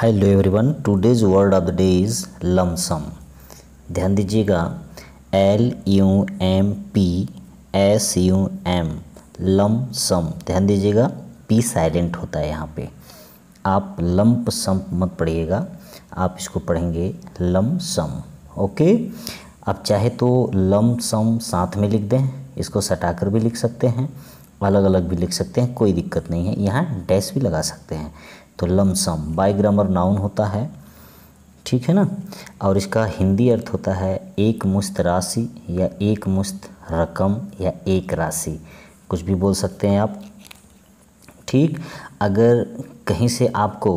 hello everyone today's word of the day is lump sum ध्यान दीजिएगा L U M P S U M lump sum ध्यान दीजिएगा P silent होता है यहाँ पे आप लम्प सम मत पढ़िएगा आप इसको पढ़ेंगे लम सम ओके आप चाहे तो लम सम साथ में लिख दें इसको सटाकर भी लिख सकते हैं अलग अलग भी लिख सकते हैं कोई दिक्कत नहीं है यहाँ डैश भी लगा सकते हैं तो लमसम बाय ग्रामर नाउन होता है ठीक है ना और इसका हिंदी अर्थ होता है एक मुश्त राशि या एक मुश्त रकम या एक राशि कुछ भी बोल सकते हैं आप ठीक अगर कहीं से आपको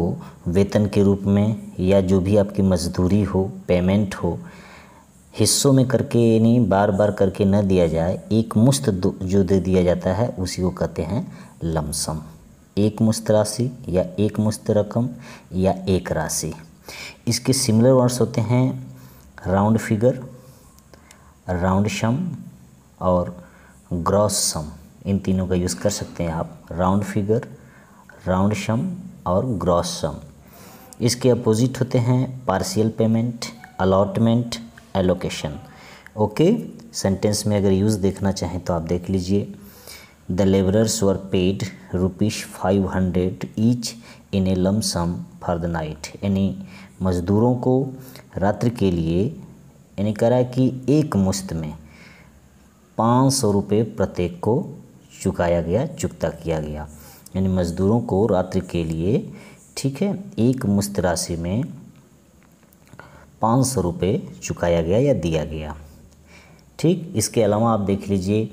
वेतन के रूप में या जो भी आपकी मजदूरी हो पेमेंट हो हिस्सों में करके यानी बार बार करके न दिया जाए एक मुश्त जो दे दिया जाता है उसी को कहते हैं लमसम एक मुस्त राशि या एक मुश्त रकम या एक राशि इसके सिमिलर वर्ड्स होते हैं राउंड फिगर राउंड सम और ग्रॉस सम इन तीनों का यूज़ कर सकते हैं आप राउंड फिगर राउंड सम और ग्रॉस सम इसके अपोजिट होते हैं partial payment allotment allocation okay sentence में अगर यूज़ देखना चाहें तो आप देख लीजिए labourers were paid rupees five hundred each in a lump sum for the night यानी मज़दूरों को रात्रि के लिए यानी करा कि एक मुश्त में पाँच सौ रुपये प्रत्येक को चुकाया गया चुकता किया गया यानी मज़दूरों को रात्रि के लिए ठीक है एक मुश्त राशि में पाँच सौ रुपये चुकाया गया या दिया गया ठीक इसके अलावा आप देख लीजिए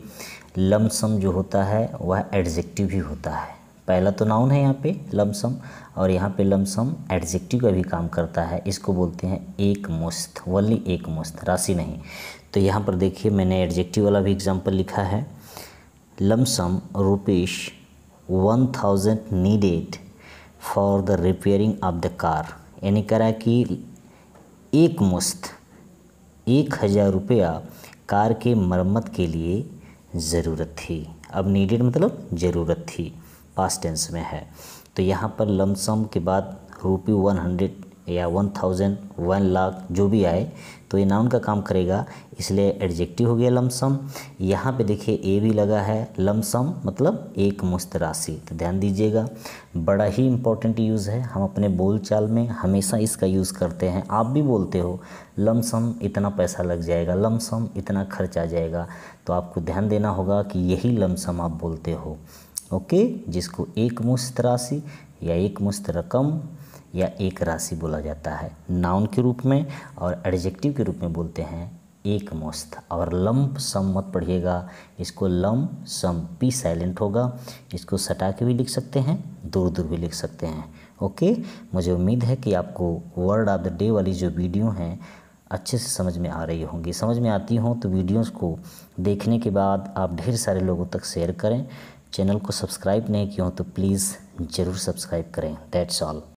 लमसम जो होता है वह एडजेक्टिव ही होता है पहला तो नाउन है यहाँ पे लमसम और यहाँ पे लमसम एडजेक्टिव का भी काम करता है इसको बोलते हैं एक मुश्त वली एक मुश्त राशि नहीं तो यहाँ पर देखिए मैंने एडजेक्टिव वाला भी एग्जाम्पल लिखा है lump sum rupees one thousand needed for the repairing of the car यानी कह रहा है कि एक मुश्त एक हज़ार रुपया कार के मरम्मत के लिए ज़रूरत थी अब नीडेड मतलब ज़रूरत थी पास्ट टेंस में है तो यहाँ पर लमसम के बाद रुपी वन हंड्रेड या वन थाउजेंड वन लाख जो भी आए तो ये नाउन का काम करेगा इसलिए एडजेक्टिव हो गया लमसम यहाँ पे देखिए ए भी लगा है लमसम मतलब एक मुश्त राशि तो ध्यान दीजिएगा बड़ा ही इम्पोर्टेंट यूज़ है हम अपने बोलचाल में हमेशा इसका यूज़ करते हैं आप भी बोलते हो लमसम इतना पैसा लग जाएगा लमसम इतना खर्च आ जाएगा तो आपको ध्यान देना होगा कि यही लमसम आप बोलते हो ओके जिसको एक मुश्त राशि या एक मुश्त रकम या एक राशि बोला जाता है नाउन के रूप में और एडजेक्टिव के रूप में बोलते हैं एक मुश्त और लम्ब सम मत पढ़िएगा इसको लम्ब सम पी साइलेंट होगा इसको सटा के भी लिख सकते हैं दूर दूर भी लिख सकते हैं ओके मुझे उम्मीद है कि आपको वर्ड ऑफ द डे वाली जो वीडियो हैं अच्छे से समझ में आ रही होंगी समझ में आती हों तो वीडियोस को देखने के बाद आप ढेर सारे लोगों तक शेयर करें चैनल को सब्सक्राइब नहीं किया हो तो प्लीज़ ज़रूर सब्सक्राइब करें दैट्स ऑल